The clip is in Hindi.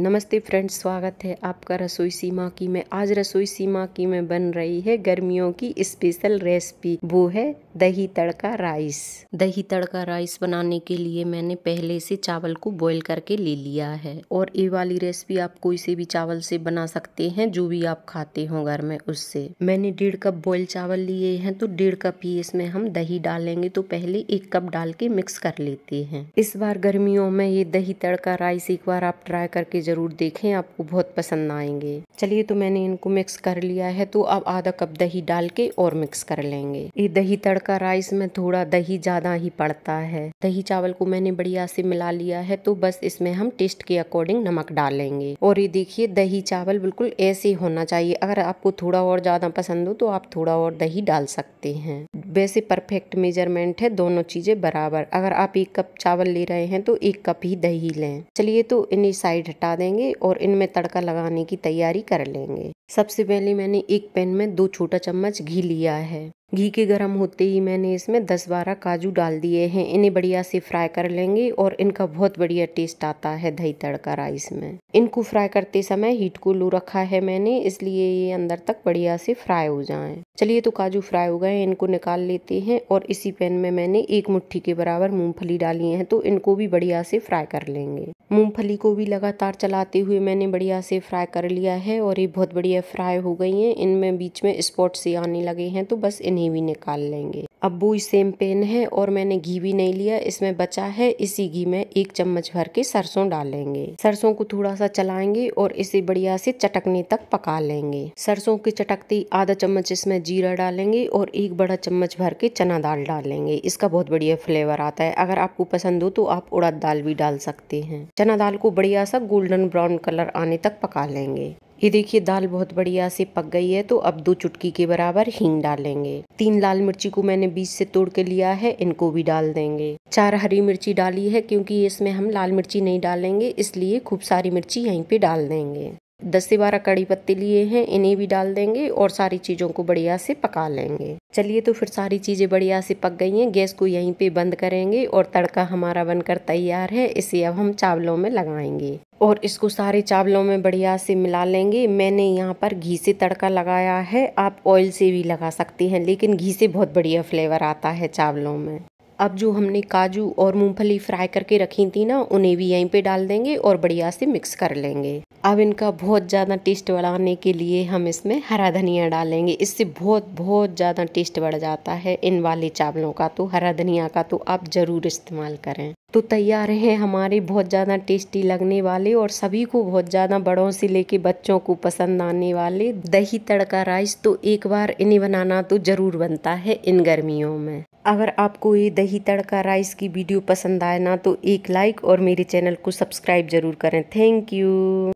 नमस्ते फ्रेंड्स स्वागत है आपका रसोई सीमा की में आज रसोई सीमा की में बन रही है गर्मियों की स्पेशल रेसिपी वो है दही तड़का राइस दही तड़का राइस बनाने के लिए मैंने पहले से चावल को बॉईल करके ले लिया है और ये वाली रेसिपी आप कोई से भी चावल से बना सकते हैं जो भी आप खाते हो घर में उससे मैंने डेढ़ कप बॉईल चावल लिए हैं तो डेढ़ कप ही इसमें हम दही डालेंगे तो पहले एक कप डाल के मिक्स कर लेते हैं इस बार गर्मियों में ये दही तड़का राइस एक बार आप ट्राई करके जरूर देखें आपको बहुत पसंद आएंगे चलिए तो मैंने इनको मिक्स कर लिया है तो आप आधा कप दही डाल के और मिक्स कर लेंगे ये दही तड़का का राइस में थोड़ा दही ज़्यादा ही पड़ता है दही चावल को मैंने बढ़िया से मिला लिया है तो बस इसमें हम टेस्ट के अकॉर्डिंग नमक डालेंगे और ये देखिए दही चावल बिल्कुल ऐसे होना चाहिए अगर आपको थोड़ा और ज़्यादा पसंद हो तो आप थोड़ा और दही डाल सकते हैं वैसे परफेक्ट मेजरमेंट है दोनों चीज़ें बराबर अगर आप एक कप चावल ले रहे हैं तो एक कप ही दही लें चलिए तो इन्हें साइड हटा देंगे और इनमें तड़का लगाने की तैयारी कर लेंगे सबसे पहले मैंने एक पैन में दो छोटा चम्मच घी लिया है घी के गर्म होते ही मैंने इसमें दस बारह काजू डाल दिए हैं इन्हें बढ़िया से फ्राई कर लेंगे और इनका बहुत बढ़िया टेस्ट आता है दही तड़का राइस में इनको फ्राई करते समय हीट को लो रखा है मैंने इसलिए ये अंदर तक बढ़िया से फ्राई हो जाए चलिए तो काजू फ्राई हो गए इनको निकाल लेते हैं और इसी पैन में मैंने एक मुठ्ठी के बराबर मूंगफली डाली है तो इनको भी बढ़िया से फ्राई कर लेंगे मूंगफली को भी लगातार चलाते हुए मैंने बढ़िया से फ्राई कर लिया है और ये बहुत बढ़िया ये फ्राई हो गई हैं इनमें बीच में स्पॉट से आने लगे हैं तो बस इन्हें भी निकाल लेंगे अब वो सेम पेन है और मैंने घी भी नहीं लिया इसमें बचा है इसी घी में एक चम्मच भर के सरसों डालेंगे सरसों को थोड़ा सा चलाएंगे और इसे बढ़िया से चटकने तक पका लेंगे सरसों के चटकते आधा चम्मच इसमें जीरा डालेंगे और एक बड़ा चम्मच भर के चना दाल डालेंगे इसका बहुत बढ़िया फ्लेवर आता है अगर आपको पसंद हो तो आप उड़द दाल भी डाल सकते हैं चना दाल को बढ़िया सा गोल्डन ब्राउन कलर आने तक पका लेंगे ये देखिए दाल बहुत बढ़िया से पक गई है तो अब दो चुटकी के बराबर हींग डालेंगे तीन लाल मिर्ची को मैंने बीच से तोड़ के लिया है इनको भी डाल देंगे चार हरी मिर्ची डाली है क्योंकि इसमें हम लाल मिर्ची नहीं डालेंगे इसलिए खूब सारी मिर्ची यहीं पे डाल देंगे दस से बारह कड़ी पत्ते लिए हैं इन्हें भी डाल देंगे और सारी चीज़ों को बढ़िया से पका लेंगे चलिए तो फिर सारी चीज़ें बढ़िया से पक गई हैं गैस को यहीं पे बंद करेंगे और तड़का हमारा बनकर तैयार है इसे अब हम चावलों में लगाएंगे और इसको सारे चावलों में बढ़िया से मिला लेंगे मैंने यहाँ पर घी से तड़का लगाया है आप ऑयल से भी लगा सकते हैं लेकिन घी से बहुत बढ़िया फ्लेवर आता है चावलों में अब जो हमने काजू और मूंगफली फ्राई करके रखी थी ना उन्हें भी यहीं पे डाल देंगे और बढ़िया से मिक्स कर लेंगे अब इनका बहुत ज़्यादा टेस्ट बढ़ाने के लिए हम इसमें हरा धनिया डालेंगे इससे बहुत बहुत ज़्यादा टेस्ट बढ़ जाता है इन वाले चावलों का तो हरा धनिया का तो आप ज़रूर इस्तेमाल करें तो तैयार हैं हमारे बहुत ज़्यादा टेस्टी लगने वाले और सभी को बहुत ज़्यादा बड़ों से लेके बच्चों को पसंद आने वाले दही तड़का राइस तो एक बार इन्हें बनाना तो ज़रूर बनता है इन गर्मियों में अगर आपको ये दही तड़का राइस की वीडियो पसंद आए ना तो एक लाइक और मेरे चैनल को सब्सक्राइब ज़रूर करें थैंक यू